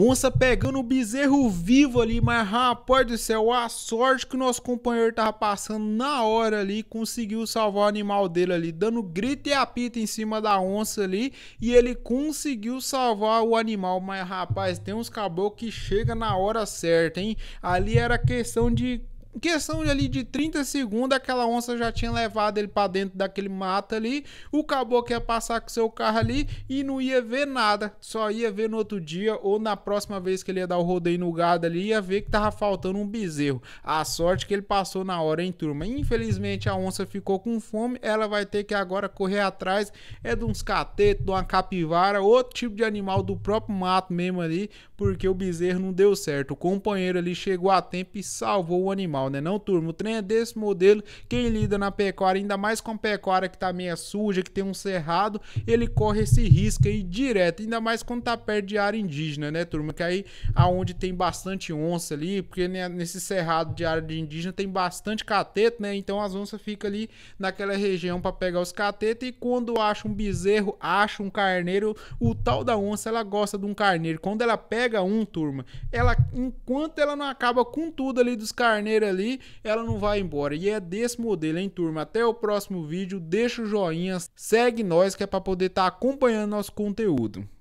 Onça pegando o bezerro vivo ali, mas rapaz do céu, a sorte que o nosso companheiro tava passando na hora ali, conseguiu salvar o animal dele ali, dando grito e apito em cima da onça ali, e ele conseguiu salvar o animal, mas rapaz, tem uns caboclos que chega na hora certa, hein? Ali era questão de em questão de, ali de 30 segundos, aquela onça já tinha levado ele para dentro daquele mato ali. O caboclo ia passar com seu carro ali e não ia ver nada. Só ia ver no outro dia ou na próxima vez que ele ia dar o rodeio no gado ali, ia ver que tava faltando um bezerro. A sorte que ele passou na hora, hein, turma? Infelizmente a onça ficou com fome, ela vai ter que agora correr atrás é de uns catetos, de uma capivara, outro tipo de animal do próprio mato mesmo ali, porque o bezerro não deu certo. O companheiro ali chegou a tempo e salvou o animal né? Não, turma, o trem é desse modelo. Quem lida na pecuária, ainda mais com pecuária que tá meia suja, que tem um cerrado, ele corre esse risco aí direto, ainda mais quando tá perto de área indígena, né, turma? Que aí aonde tem bastante onça ali, porque né, nesse cerrado de área de indígena tem bastante cateto, né? Então as onças ficam ali naquela região para pegar os catetos e quando acha um bezerro, acha um carneiro, o tal da onça, ela gosta de um carneiro. Quando ela pega um, turma, ela enquanto ela não acaba com tudo ali dos carneiros ali, ela não vai embora. E é desse modelo, hein, turma? Até o próximo vídeo, deixa o joinha, segue nós que é para poder estar tá acompanhando nosso conteúdo.